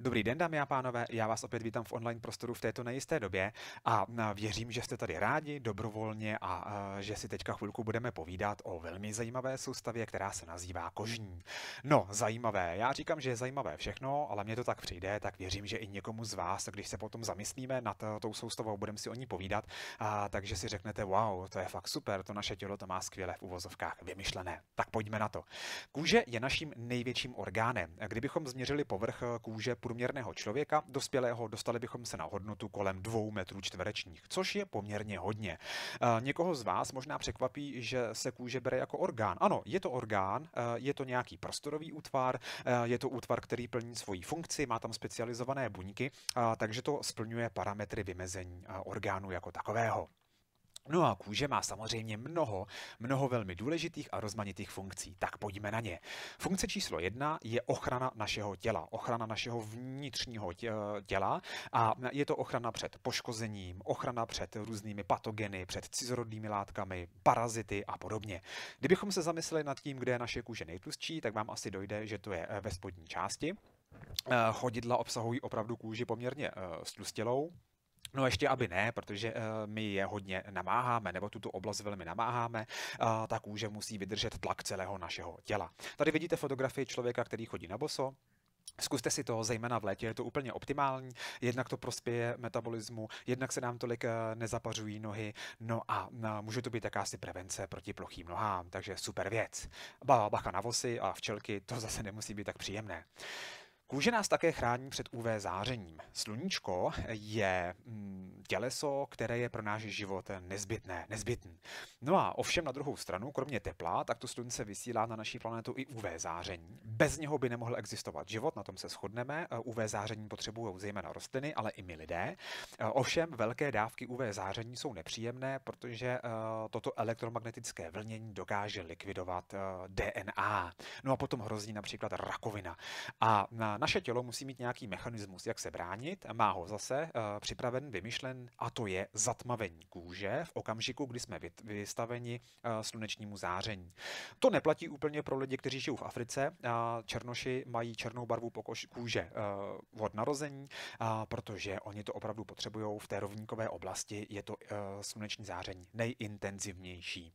Dobrý den, dámy a pánové, já vás opět vítám v online prostoru v této nejisté době a věřím, že jste tady rádi, dobrovolně a že si teďka chvilku budeme povídat o velmi zajímavé soustavě, která se nazývá kožní. No, zajímavé, já říkám, že je zajímavé všechno, ale mně to tak přijde, tak věřím, že i někomu z vás, když se potom zamyslíme nad eh, tou soustavou, budeme si o ní povídat, a, takže si řeknete, wow, to je fakt super, to naše tělo to má skvěle v uvozovkách vymyšlené. Tak pojďme na to. Kůže je naším největším orgánem. Kdybychom změřili povrch eh, kůže průměrného člověka, dospělého, dostali bychom se na hodnotu kolem 2 metrů čtverečních, což je poměrně hodně. Eh, někoho z vás možná překvapí, že se kůže bere jako orgán. Ano, je to orgán, eh, je to nějaký prostorový útvar, eh, je to útvar, který plní svoji funkci, má tam specializované buňky, takže to splňuje parametry vymezení orgánu jako takového. No a kůže má samozřejmě mnoho, mnoho velmi důležitých a rozmanitých funkcí. Tak pojďme na ně. Funkce číslo jedna je ochrana našeho těla, ochrana našeho vnitřního těla a je to ochrana před poškozením, ochrana před různými patogeny, před cizorodnými látkami, parazity a podobně. Kdybychom se zamysleli nad tím, kde je naše kůže nejtlustší, tak vám asi dojde, že to je eh, ve spodní části. Eh, chodidla obsahují opravdu kůži poměrně eh, stlustělou, No ještě aby ne, protože eh, my je hodně namáháme, nebo tuto oblast velmi namáháme, tak už kůže musí vydržet tlak celého našeho těla. Tady vidíte fotografii člověka, který chodí na boso, Zkuste si to, zejména v létě, je to úplně optimální, jednak to prospěje metabolismu, jednak se nám tolik eh, nezapařují nohy, no a no, může to být jakási prevence proti plochým nohám, takže super věc. Bacha na vosy a včelky, to zase nemusí být tak příjemné. Kůže nás také chrání před UV zářením. Sluníčko je mm, těleso, které je pro náš život nezbytné, nezbytný. No a ovšem na druhou stranu, kromě tepla, tak to slunce vysílá na naší planetu i UV záření. Bez něho by nemohl existovat život, na tom se shodneme. Eh, UV záření potřebují zejména rostliny, ale i my lidé. Eh, ovšem velké dávky UV záření jsou nepříjemné, protože eh, toto elektromagnetické vlnění dokáže likvidovat DNA. No a potom hrozí například rakovina. A na naše tělo musí mít nějaký mechanismus, jak se bránit, má ho zase eh, připraven, vymyšlen, a to je zatmavení kůže v okamžiku, kdy jsme vystaveni eh, slunečnímu záření. To neplatí úplně pro lidi, kteří žijou v Africe. Eh, černoši mají černou barvu pokož kůže od narození, protože oni to opravdu potřebují. V té rovníkové oblasti je to sluneční záření nejintenzivnější.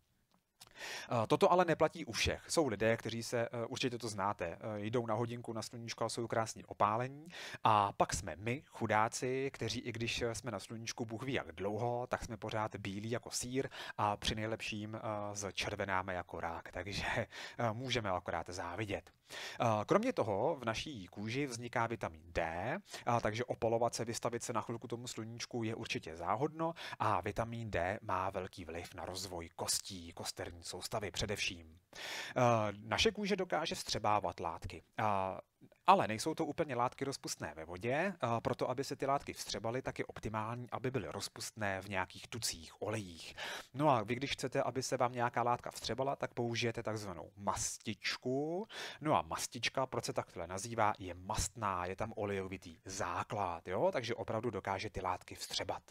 Eh, toto ale neplatí u všech. Jsou lidé, kteří se, eh, určitě to znáte, eh, jdou na hodinku na sluníčko a jsou krásně opálení. A pak jsme my, chudáci, kteří i když jsme na sluníčku Bůh ví jak dlouho, tak jsme pořád bílí jako sír a při nejlepším z červenáme jako rák, takže můžeme akorát závidět. Kromě toho v naší kůži vzniká vitamin D, takže opalovat se, vystavit se na chvilku tomu sluníčku je určitě záhodno a vitamin D má velký vliv na rozvoj kostí, kosterní soustavy především. Eh, naše kůže dokáže střebávat látky ale nejsou to úplně látky rozpustné ve vodě, proto aby se ty látky vstřebaly, tak je optimální, aby byly rozpustné v nějakých tucích, olejích. No a vy, když chcete, aby se vám nějaká látka vstřebala, tak použijete takzvanou mastičku. No a mastička, proč se takhle nazývá, je mastná, je tam olejovitý základ, jo? takže opravdu dokáže ty látky vstřebat.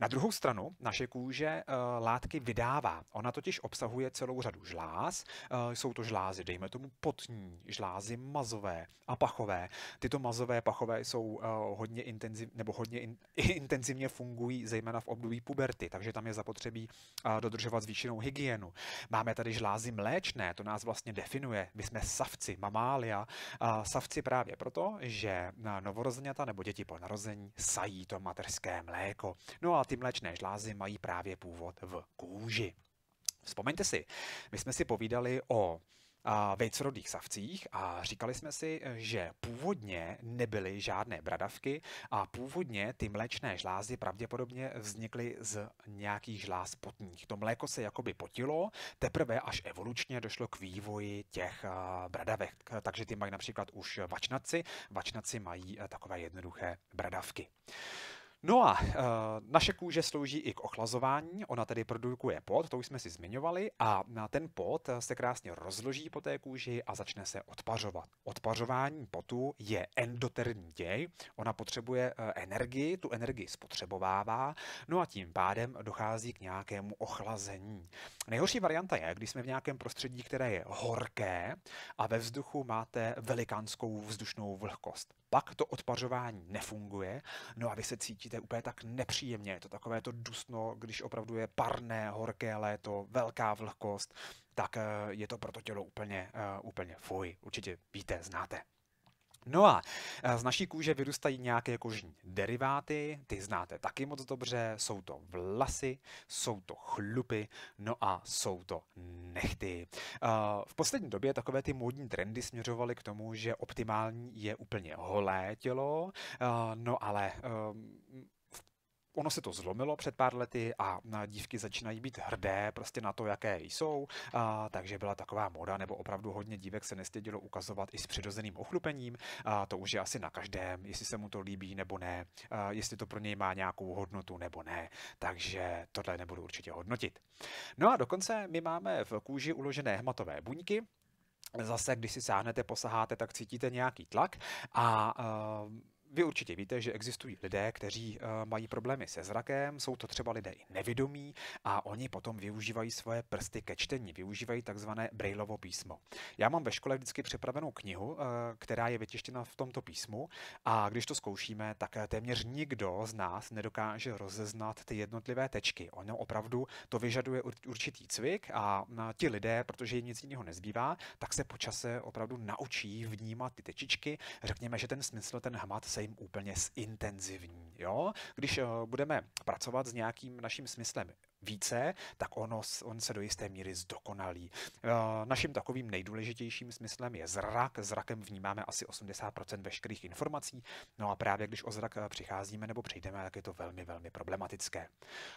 Na druhou stranu naše kůže e, látky vydává. Ona totiž obsahuje celou řadu žláz. E, jsou to žlázy, dejme tomu potní, žlázy mazové a pachové. Tyto mazové pachové jsou eh, hodně intenziv, nebo hodně in, intenzivně fungují, zejména v období puberty, takže tam je zapotřebí eh, dodržovat zvýšenou hygienu. Máme tady žlázy mléčné, to nás vlastně definuje. My jsme savci, mamália. Savci právě proto, že novorozeněta nebo děti po narození sají to mateřské mléko. No a ty mléčné žlázy mají právě původ v kůži. Vzpomeňte si, my jsme si povídali o vejcrodých savcích a říkali jsme si, že původně nebyly žádné bradavky a původně ty mléčné žlázy pravděpodobně vznikly z nějakých žláz potních. To mléko se jakoby potilo, teprve až evolučně došlo k vývoji těch eh, bradavek. Takže ty mají například už vačnaci, vačnaci mají eh, takové jednoduché bradavky. No a e, naše kůže slouží i k ochlazování, ona tedy produkuje pot, to už jsme si zmiňovali, a na ten pot eh, se krásně rozloží po té kůži a začne se odpařovat. Odpařování potu je endotermní děj, ona potřebuje eh, energii, tu energii spotřebovává, no a tím pádem dochází k nějakému ochlazení. Nejhorší varianta je, když jsme v nějakém prostředí, které je horké a ve vzduchu máte velikánskou vzdušnou vlhkost. Pak to odpařování nefunguje, no a vy se cítíte cítíte úplně tak nepříjemně. Je to takové to dusno, když opravdu je parné, horké léto, velká vlhkost, tak eh, je to pro to tělo úplně, eh, úplně fuj. Určitě víte, znáte. No a eh, z naší kůže vyrůstají nějaké kožní jako deriváty, ty znáte taky moc dobře, jsou to vlasy, jsou to chlupy, no a jsou to nechty. Eh, v poslední době takové ty módní trendy směřovaly k tomu, že optimální je úplně holé tělo, eh, no ale ono se to zlomilo před pár lety a dívky začínají být hrdé prostě na to, jaké jsou, a, takže byla taková moda, nebo opravdu hodně dívek se nestědilo ukazovat i s přirozeným ochlupením, a to už je asi na každém, jestli se mu to líbí nebo ne, a, jestli to pro něj má nějakou hodnotu nebo ne, takže tohle nebudu určitě hodnotit. No a dokonce my máme v kůži uložené hmatové buňky, Zase, když si sáhnete, posaháte, tak cítíte nějaký tlak a vy určitě víte, že existují lidé, kteří eh, mají problémy se zrakem, jsou to třeba lidé i nevědomí a oni potom využívají svoje prsty ke čtení, využívají takzvané brailovo písmo. Já mám ve škole vždycky připravenou knihu, eh, která je vytištěna v tomto písmu a když to zkoušíme, tak eh, téměř nikdo z nás nedokáže rozeznat ty jednotlivé tečky. Ono opravdu to vyžaduje určitý cvik a ti lidé, protože jim nic jiného nezbývá, tak se po čase opravdu naučí vnímat ty tečičky. Řekněme, že ten smysl, ten hmat se se jim úplně zintenzivní. Jo? Když eh, budeme pracovat s nějakým naším smyslem více, tak ono, on se do jisté míry zdokonalí. Eh, naším takovým nejdůležitějším smyslem je zrak. Zrakem vnímáme asi 80% veškerých informací, no a právě když o zrak eh, přicházíme nebo přejdeme, tak je to velmi, velmi problematické.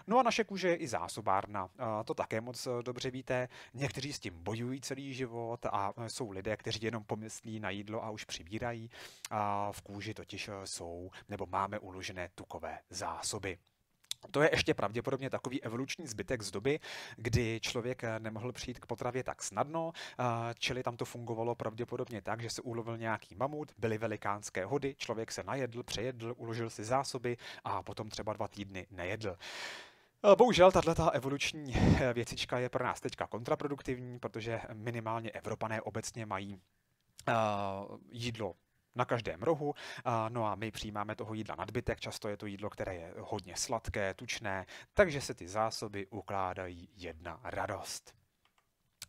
No a naše kůže je i zásobárna, eh, to také moc dobře víte. Někteří s tím bojují celý život a jsou lidé, kteří jenom pomyslí na jídlo a už přibírají. V kůži totiž jsou nebo máme uložené tukové zásoby. To je ještě pravděpodobně takový evoluční zbytek z doby, kdy člověk eh, nemohl přijít k potravě tak snadno, eh, čili tam to fungovalo pravděpodobně tak, že se ulovil nějaký mamut, byly velikánské hody, člověk se najedl, přejedl, uložil si zásoby a potom třeba dva týdny nejedl. Eh, bohužel tato evoluční věcička je pro nás teďka kontraproduktivní, protože minimálně Evropané obecně mají jídlo na každém rohu. No a my přijímáme toho jídla nadbytek, často je to jídlo, které je hodně sladké, tučné, takže se ty zásoby ukládají jedna radost.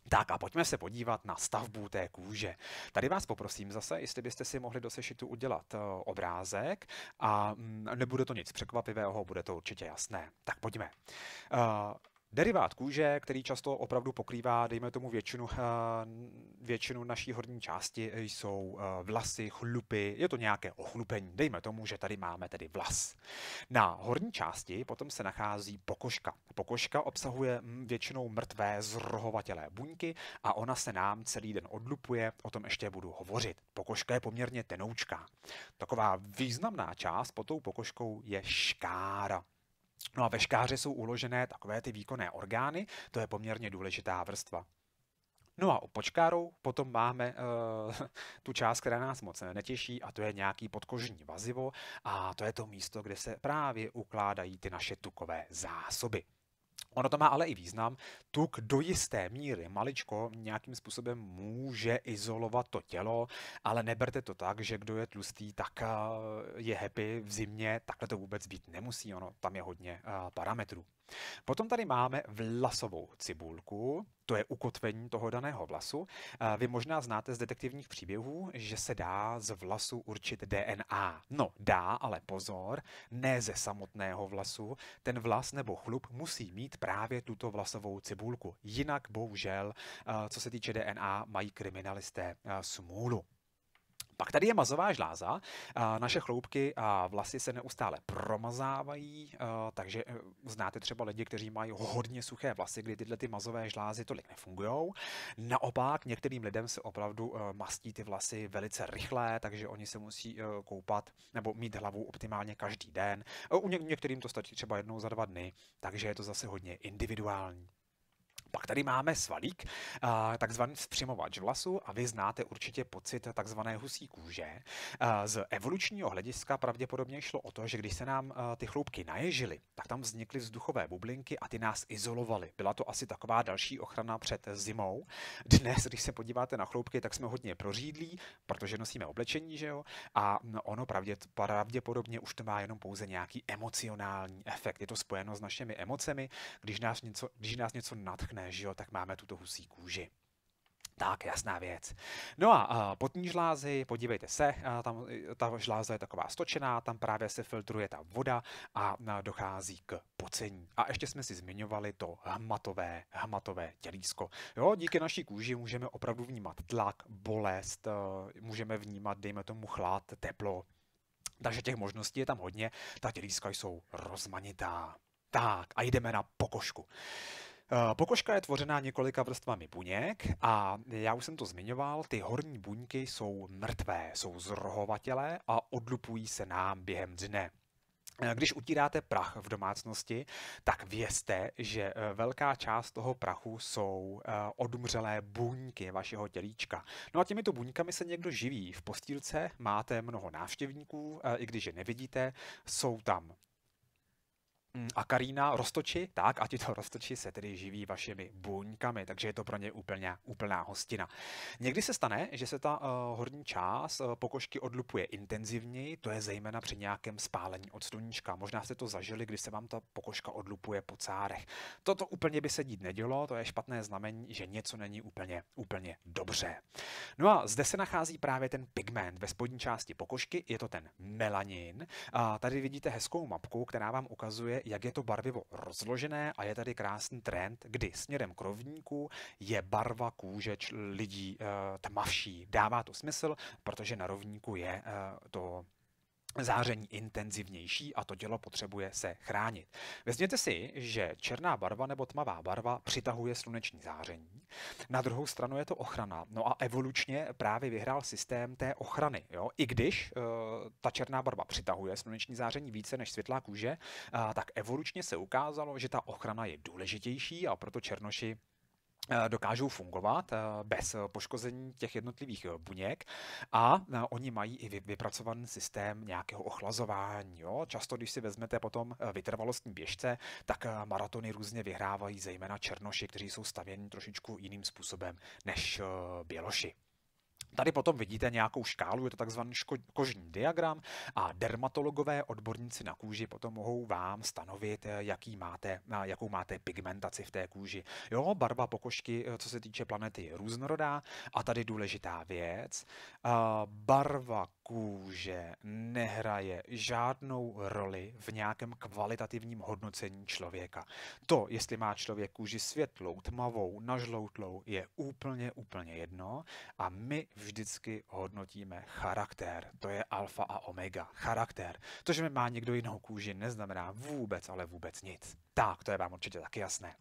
Tak a pojďme se podívat na stavbu té kůže. Tady vás poprosím zase, jestli byste si mohli do sešitu udělat eh, obrázek a mm, nebude to nic překvapivého, bude to určitě jasné. Tak pojďme. Eh, Derivát kůže, který často opravdu pokrývá, dejme tomu, většinu, eh, většinu naší horní části, jsou eh, vlasy, chlupy, je to nějaké ochlupení. Dejme tomu, že tady máme tedy vlas. Na horní části potom se nachází pokožka. Pokožka obsahuje hm, většinou mrtvé zrohovatělé buňky a ona se nám celý den odlupuje, o tom ještě budu hovořit. Pokožka je poměrně tenoučká. Taková významná část pod tou pokožkou je škára. No a ve škáře jsou uložené takové ty výkonné orgány, to je poměrně důležitá vrstva. No a o škárou potom máme e, tu část, která nás moc netěší, a to je nějaký podkožní vazivo, a to je to místo, kde se právě ukládají ty naše tukové zásoby. Ono to má ale i význam. Tuk do jisté míry maličko nějakým způsobem může izolovat to tělo, ale neberte to tak, že kdo je tlustý, tak eh, je happy v zimě. Takhle to vůbec být nemusí. Ono tam je hodně eh, parametrů. Potom tady máme vlasovou cibulku, to je ukotvení toho daného vlasu. Vy možná znáte z detektivních příběhů, že se dá z vlasu určit DNA. No, dá, ale pozor, ne ze samotného vlasu. Ten vlas nebo chlup musí mít právě tuto vlasovou cibulku. Jinak, bohužel, eh, co se týče DNA, mají kriminalisté eh, smůlu. Pak tady je mazová žláza, naše chloupky a vlasy se neustále promazávají, eh, takže eh, znáte třeba lidi, kteří mají hodně suché vlasy, kdy tyhle ty mazové žlázy tolik nefungují. Naopak některým lidem se opravdu eh, mastí ty vlasy velice rychle, takže oni se musí koupat nebo mít hlavu optimálně každý den. U některým to stačí třeba jednou za dva dny, takže je to zase hodně individuální. Pak tady máme svalík, eh, takzvaný spřimovač vlasu a vy znáte určitě pocit takzvané husí kůže. Eh, z evolučního hlediska pravděpodobně šlo o to, že když se nám eh, ty chloupky naježily, tak tam vznikly vzduchové bublinky a ty nás izolovaly. Byla to asi taková další ochrana před zimou. Dnes, když se podíváte na chloupky, tak jsme hodně prořídlí, protože nosíme oblečení, že jo? A ono pravděpodobně už to má jenom pouze nějaký emocionální efekt. Je to spojeno s našimi emocemi, když nás něco, když nás něco natchne že jo, tak máme tuto husí kůži. Tak, jasná věc. No a potní žlázy, podívejte se, tam ta žláza je taková stočená, tam právě se filtruje ta voda a dochází k pocení. A ještě jsme si zmiňovali to hmatové, hmatové tělísko. Jo, díky naší kůži můžeme opravdu vnímat tlak, bolest, můžeme vnímat, dejme tomu, chlad, teplo. Takže těch možností je tam hodně, ta tělíska jsou rozmanitá. Tak, a jdeme na pokožku. Eh, pokožka je tvořená několika vrstvami buněk a já už jsem to zmiňoval, ty horní buňky jsou mrtvé, jsou zrohovatělé a odlupují se nám během dne. Eh, když utíráte prach v domácnosti, tak vězte, že eh, velká část toho prachu jsou odumřelé buňky vašeho tělíčka. No a těmito buňkami se někdo živí. V postýlce máte mnoho návštěvníků, i když je nevidíte, jsou tam Mm, a Karína roztoči, tak a tito roztoči se tedy živí vašimi buňkami, takže je to pro ně úplně, úplná hostina. Někdy se stane, že se ta uh, horní část uh, pokožky odlupuje intenzivněji, to je zejména při nějakém spálení od sluníčka. Možná jste to zažili, když se vám ta pokožka odlupuje po cárech. Toto úplně by se dít nedělo, to je špatné znamení, že něco není úplně, úplně dobře. No a zde se nachází právě ten pigment ve spodní části pokožky, je to ten melanin. A tady vidíte hezkou mapku, která vám ukazuje, jak je to barvivo rozložené a je tady krásný trend, kdy směrem k rovníku je barva kůže lidí eh, tmavší. Dává to smysl, protože na rovníku je eh, to záření intenzivnější a to tělo potřebuje se chránit. Vezměte si, že černá barva nebo tmavá barva přitahuje sluneční záření. Na druhou stranu je to ochrana. No a evolučně právě vyhrál systém té ochrany. Jo? I když uh, ta černá barva přitahuje sluneční záření více než světlá kůže, uh, tak evolučně se ukázalo, že ta ochrana je důležitější a proto černoši Eh, dokážou fungovat eh, bez eh, poškození těch jednotlivých buněk a oni mají i vypracovaný systém nějakého ochlazování. Jo? Často, když si vezmete potom vytrvalostní běžce, tak maratony různě vyhrávají zejména černoši, kteří jsou stavěni trošičku jiným způsobem než běloši. Tady potom vidíte nějakou škálu, je to takzvaný ško- kožní diagram a dermatologové odborníci na kůži potom mohou vám stanovit, jaký máte, jakou máte pigmentaci v té kůži. Jo, barva pokožky, co se týče planety, je různorodá a tady důležitá věc, barva kůže nehraje žádnou roli v nějakém kvalitativním hodnocení člověka. To, jestli má člověk kůži světlou, tmavou, nažloutlou, je úplně, úplně jedno a my vždycky hodnotíme charakter. To je alfa a omega. Charakter. To, že má někdo jinou kůži, neznamená vůbec, ale vůbec nic. Tak, to je vám určitě taky jasné.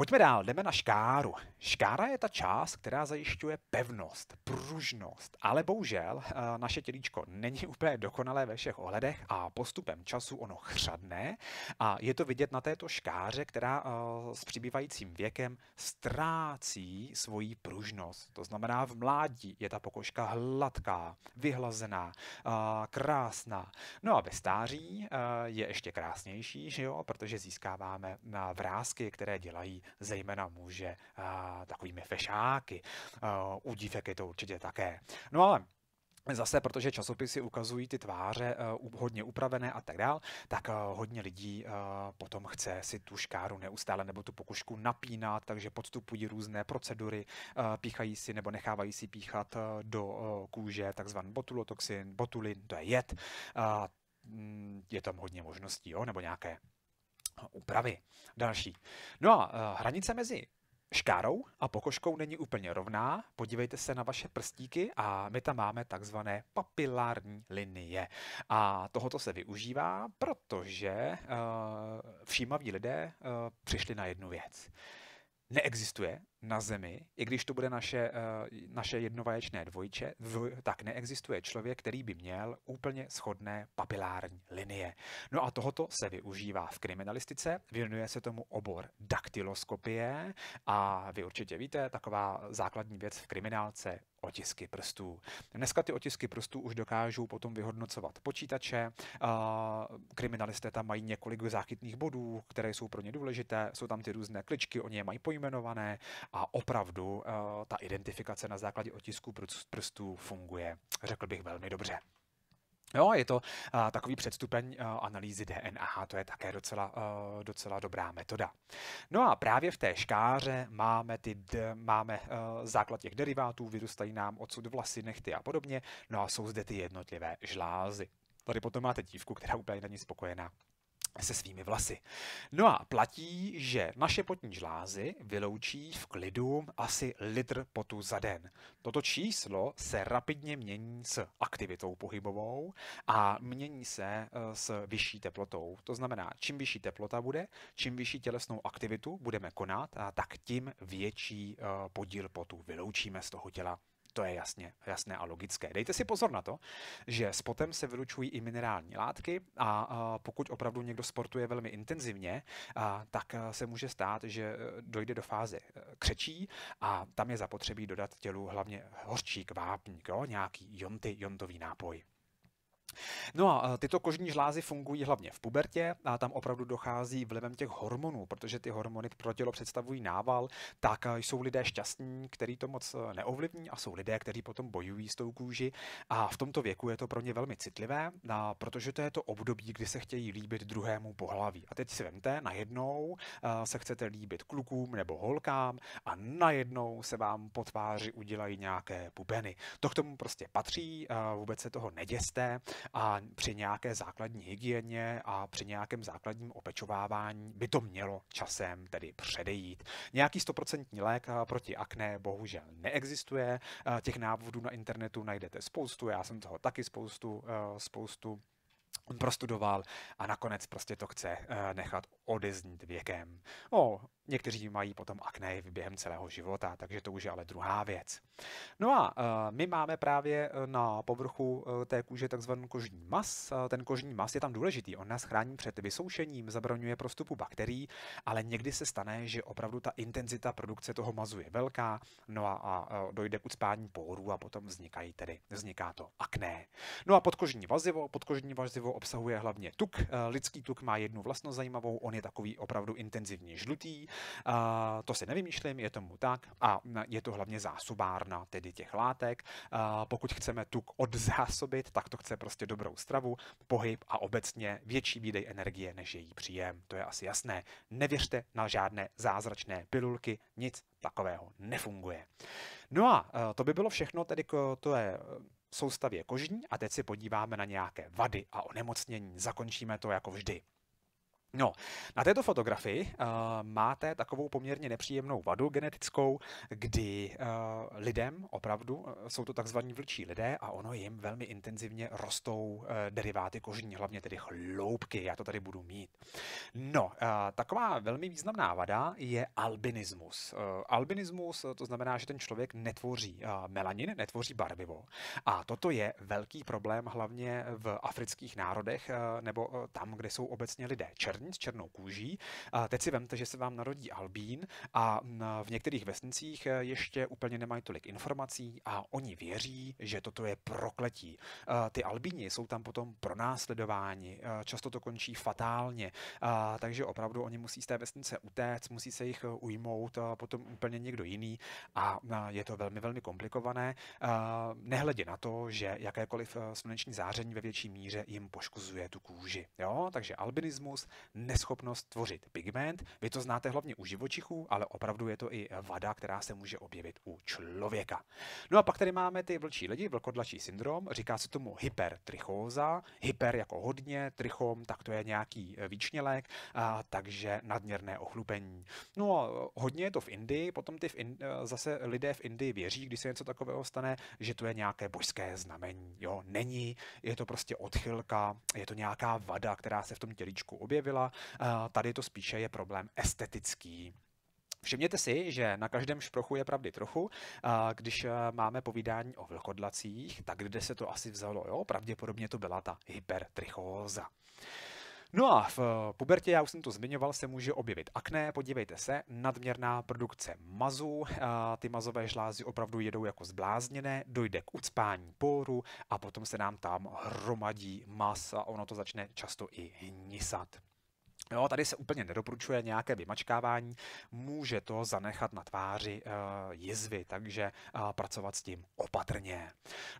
Pojďme dál, jdeme na škáru. Škára je ta část, která zajišťuje pevnost, pružnost, ale bohužel eh, naše tělíčko není úplně dokonalé ve všech ohledech a postupem času ono chřadne a je to vidět na této škáře, která eh, s přibývajícím věkem ztrácí svoji pružnost. To znamená, v mládí je ta pokožka hladká, vyhlazená, eh, krásná. No a ve stáří je ještě krásnější, že jo? protože získáváme vrázky, které dělají zejména muže takovými fešáky. U dívek je to určitě také. No ale Zase, protože časopisy ukazují ty tváře uh, hodně upravené a tak dál, tak uh, hodně lidí uh, potom chce si tu škáru neustále nebo tu pokušku napínat, takže podstupují různé procedury, uh, píchají si nebo nechávají si píchat uh, do uh, kůže takzvaný botulotoxin, botulin, to je jed. Uh, je tam hodně možností, jo? nebo nějaké úpravy. Další. No a eh, hranice mezi škárou a pokožkou není úplně rovná. Podívejte se na vaše prstíky a my tam máme takzvané papilární linie. A tohoto se využívá, protože uh, všímaví lidé uh, přišli na jednu věc. Neexistuje na Zemi, i když to bude naše, eh, naše jednovaječné dvojče, tak neexistuje člověk, který by měl úplně schodné papilární linie. No a tohoto se využívá v kriminalistice, věnuje se tomu obor daktyloskopie a vy určitě víte, taková základní věc v kriminálce otisky prstů. Dneska ty otisky prstů už dokážou potom vyhodnocovat počítače. Eh, kriminalisté tam mají několik záchytných bodů, které jsou pro ně důležité. Jsou tam ty různé kličky, oni je mají pojmenované a opravdu eh, ta identifikace na základě otisku prstů funguje, řekl bych, velmi dobře. Jo, je to a, eh, takový předstupeň eh, a, analýzy DNA, to je také docela, a, docela dobrá metoda. No a právě v té škáře máme, ty, d, máme a, základ těch derivátů, vyrůstají nám odsud vlasy, nechty a podobně, no a jsou zde ty jednotlivé žlázy. Tady potom máte dívku, která úplně není spokojená se svými vlasy. No a platí, že naše potní žlázy vyloučí v klidu asi litr potu za den. Toto číslo se rapidně mění s aktivitou pohybovou a mění se e, s vyšší teplotou. To znamená, čím vyšší teplota bude, čím vyšší tělesnou aktivitu budeme konat, a tak tím větší e, podíl potu vyloučíme z toho těla. To je jasně, jasné a logické. Dejte si pozor na to, že s potem se vylučují i minerální látky a, a pokud opravdu někdo sportuje velmi intenzivně, a, tak se může stát, že e, dojde do fáze e, křečí a tam je zapotřebí dodat tělu hlavně horčík, vápník, jo? nějaký jonty, jontový nápoj. No a eh, tyto kožní žlázy fungují hlavně v pubertě a tam opravdu dochází vlivem těch hormonů, protože ty hormony pro tělo představují nával, tak eh, jsou lidé šťastní, který to moc eh, neovlivní a jsou lidé, kteří potom bojují s tou kůži a v tomto věku je to pro ně velmi citlivé, a protože to je to období, kdy se chtějí líbit druhému pohlaví. A teď si vemte, najednou se chcete líbit klukům nebo holkám a najednou se vám po tváři udělají nějaké pubeny. To k tomu prostě patří, vůbec se toho neděste a při nějaké základní hygieně a při nějakém základním opečovávání by to mělo časem tedy předejít. Nějaký stoprocentní lék eh, proti akné bohužel neexistuje, eh, těch návodů na internetu najdete spoustu, já jsem toho taky spoustu, eh, spoustu on prostudoval a nakonec prostě to chce eh, nechat odeznít věkem. O, někteří mají potom akné během celého života, takže to už je ale druhá věc. No a eh, my máme právě eh, na povrchu té kůže takzvaný kožní mas. Ten kožní mas je tam důležitý, on nás chrání před vysoušením, zabraňuje prostupu bakterií, ale někdy se stane, že opravdu ta intenzita produkce toho mazu je velká, no a, a dojde k ucpání pórů a potom vznikají tedy, vzniká to akné. No a podkožní vazivo, podkožní vazivo obsahuje hlavně tuk. Eh, lidský tuk má jednu vlastnost zajímavou, on je takový opravdu intenzivně žlutý. Eh, to si nevymýšlím, je tomu tak. A je to hlavně zásobárna tedy těch látek. Eh, pokud chceme tuk odzásobit, tak to chce prostě dobrou stravu, pohyb a obecně větší výdej energie, než její příjem. To je asi jasné. Nevěřte na žádné zázračné pilulky, nic takového nefunguje. No a to by bylo všechno tedy to je soustavě kožní a teď si podíváme na nějaké vady a onemocnění. Zakončíme to jako vždy. No, na této fotografii uh, máte takovou poměrně nepříjemnou vadu genetickou, kdy uh, lidem opravdu uh, jsou to takzvaní vlčí lidé a ono jim velmi intenzivně rostou uh, deriváty kožní, hlavně tedy chloupky, já to tady budu mít. No, uh, taková velmi významná vada je albinismus. Uh, albinismus uh, to znamená, že ten člověk netvoří uh, melanin, netvoří barvivo. A toto je velký problém hlavně v afrických národech uh, nebo uh, tam, kde jsou obecně lidé černí zevnitř černou kůží. A teď si vemte, že se vám narodí albín a v některých vesnicích eh, ještě úplně nemají tolik informací a oni věří, že toto je prokletí. Ty albíni jsou tam potom pronásledováni, často to končí fatálně, takže opravdu oni musí z té vesnice utéct, musí se jich eh, ujmout potom úplně někdo jiný a je to velmi, velmi komplikované, nehledě na to, že jakékoliv eh, sluneční záření ve větší míře jim poškozuje tu kůži. Jo? Takže albinismus, neschopnost tvořit pigment. Vy to znáte hlavně u živočichů, ale opravdu je to i vada, která se může objevit u člověka. No a pak tady máme ty vlčí lidi, vlkodlačí syndrom, říká se tomu hypertrichóza, hyper jako hodně, trichom, tak to je nějaký eh, výčnělek, a, takže nadměrné ochlupení. No a eh, hodně je to v Indii, potom ty v in, eh, zase lidé v Indii věří, když se něco takového stane, že to je nějaké božské znamení. Jo, není, je to prostě odchylka, je to nějaká vada, která se v tom tělíčku objevila, pravidla, eh, tady to spíše je problém estetický. Všimněte si, že na každém šprochu je pravdy trochu. Eh, když eh, máme povídání o vlkodlacích, tak kde se to asi vzalo? Jo? Pravděpodobně to byla ta hypertrichóza. No a v pubertě, já už jsem to zmiňoval, se může objevit akné, podívejte se, nadměrná produkce mazu, ty mazové žlázy opravdu jedou jako zblázněné, dojde k ucpání poru a potom se nám tam hromadí masa, ono to začne často i hnisat. Jo, tady se úplně nedoporučuje nějaké vymačkávání, může to zanechat na tváři e, jizvy, takže e, pracovat s tím opatrně.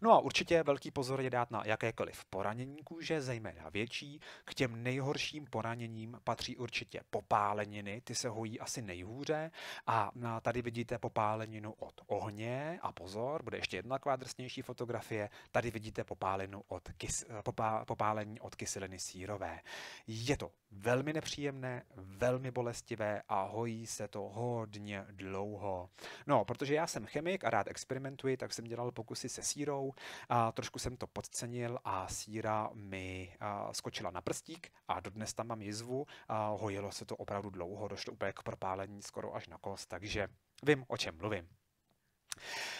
No a určitě velký pozor je dát na jakékoliv poranění kůže, zejména větší. K těm nejhorším poraněním patří určitě popáleniny, ty se hojí asi nejhůře a na, eh, tady vidíte popáleninu od ohně a pozor, bude ještě jedna kvádrsnější fotografie, tady vidíte popálenu od kys, popá, popálení od kyseliny sírové. Je to velmi nepříjemné, velmi bolestivé a hojí se to hodně dlouho. No, protože já jsem chemik a rád experimentuji, tak jsem dělal pokusy se sírou a trošku jsem to podcenil a síra mi a, skočila na prstík a dodnes tam mám jizvu a hojilo se to opravdu dlouho, došlo úplně k propálení skoro až na kost, takže vím, o čem mluvím.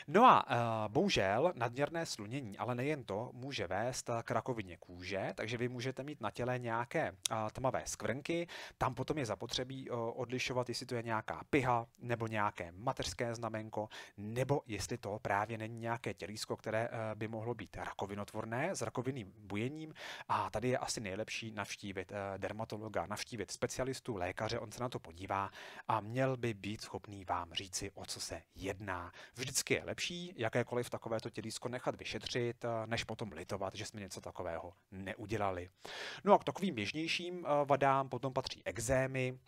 No a uh, bohužel nadměrné slunění, ale nejen to, může vést k rakovině kůže, takže vy můžete mít na těle nějaké uh, tmavé skvrnky, tam potom je zapotřebí uh, odlišovat, jestli to je nějaká piha nebo nějaké mateřské znamenko, nebo jestli to právě není nějaké tělísko, které uh, by mohlo být rakovinotvorné s rakovinným bujením a tady je asi nejlepší navštívit uh, dermatologa, navštívit specialistu, lékaře, on se na to podívá a měl by být schopný vám říci, o co se jedná. Vždy Vždycky je lepší jakékoliv takovéto tělísko nechat vyšetřit, eh, než potom litovat, že jsme něco takového neudělali. No a k takovým běžnějším eh, vadám potom patří exémy,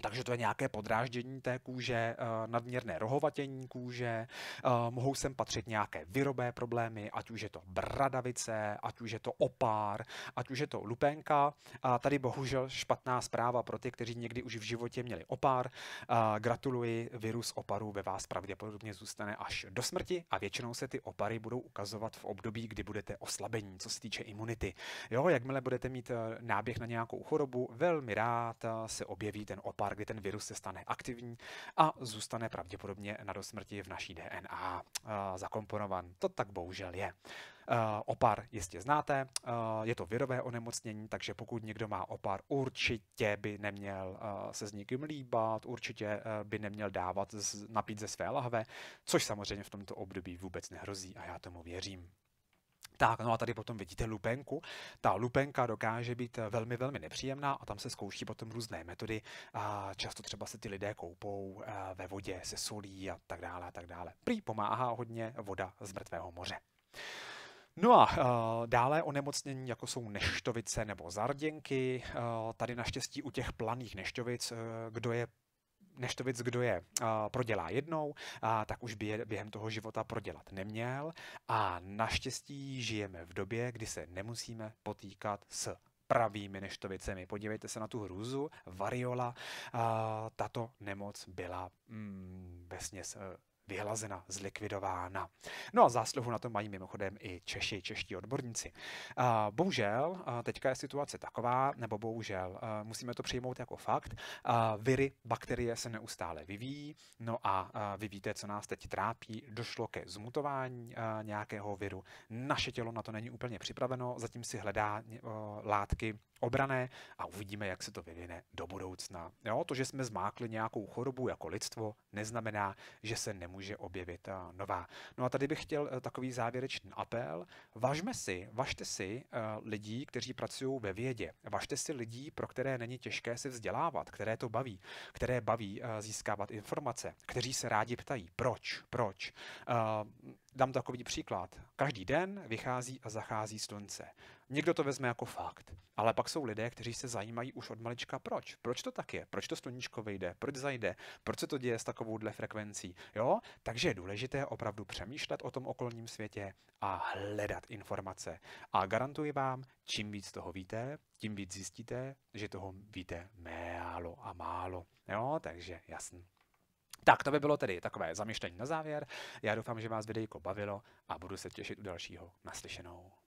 takže to je nějaké podráždění té kůže, eh, nadměrné rohovatění kůže, eh, mohou sem patřit nějaké vyrobé problémy, ať už je to bradavice, ať už je to opár, ať už je to lupenka. A tady bohužel špatná zpráva pro ty, kteří někdy už v životě měli opár. Eh, gratuluji, virus oparu ve vás pravděpodobně zůstane až do smrti a většinou se ty opary budou ukazovat v období, kdy budete oslabení, co se týče imunity. Jo, jakmile budete mít náběh na nějakou chorobu, velmi rád se objeví ten opar pár, kdy ten virus se stane aktivní a zůstane pravděpodobně na dosmrti v naší DNA eh, zakomponovan. To tak bohužel je. Eh, opar jistě znáte, eh, je to virové onemocnění, takže pokud někdo má opar, určitě by neměl se s nikým líbat, určitě by neměl dávat napít ze své lahve, což samozřejmě v tomto období vůbec nehrozí a já tomu věřím. Tak, no a tady potom vidíte lupenku. Ta lupenka dokáže být eh, velmi, velmi nepříjemná a tam se zkouší potom různé metody. A často třeba se ty lidé koupou eh, ve vodě se solí a tak dále a tak dále. Prý pomáhá hodně voda z mrtvého moře. No a uh, dále onemocnění, jako jsou neštovice nebo zarděnky. Uh, tady naštěstí u těch planých neštovic, uh, kdo je než to věc, kdo je prodělá jednou, tak už během toho života prodělat neměl. A naštěstí žijeme v době, kdy se nemusíme potýkat s pravými neštovicemi. Podívejte se na tu hrůzu, variola. Tato nemoc byla mm, vesměs e, vyhlazena, zlikvidována. No a zásluhu na to mají mimochodem i Češi, čeští odborníci. Bohužel, teďka je situace taková, nebo bohužel, musíme to přijmout jako fakt, viry, bakterie se neustále vyvíjí, no a vy víte, co nás teď trápí, došlo ke zmutování nějakého viru, naše tělo na to není úplně připraveno, zatím si hledá látky, obrané a uvidíme, jak se to vyvine do budoucna. Jo, to, že jsme zmákli nějakou chorobu jako lidstvo, neznamená, že se nemůže objevit eh, nová. No a tady bych chtěl eh, takový závěrečný apel. Važme si, važte si eh, lidí, kteří pracují ve vědě. Važte si lidí, pro které není těžké se vzdělávat, které to baví, které baví získávat informace, kteří se rádi ptají, proč, proč dám takový příklad. Každý den vychází a zachází slunce. Někdo to vezme jako fakt, ale pak jsou lidé, kteří se zajímají už od malička proč. Proč to tak je? Proč to sluníčko vyjde? Proč zajde? Proč se to děje s takovouhle frekvencí? Jo? Takže je důležité opravdu přemýšlet o tom okolním světě a hledat informace. A garantuji vám, čím víc toho víte, tím víc zjistíte, že toho víte málo a málo. Jo, takže jasný. Tak to by bylo tedy takové zamišlení na závěr. Já doufám, že vás videjko bavilo a budu se těšit u dalšího naslyšenou.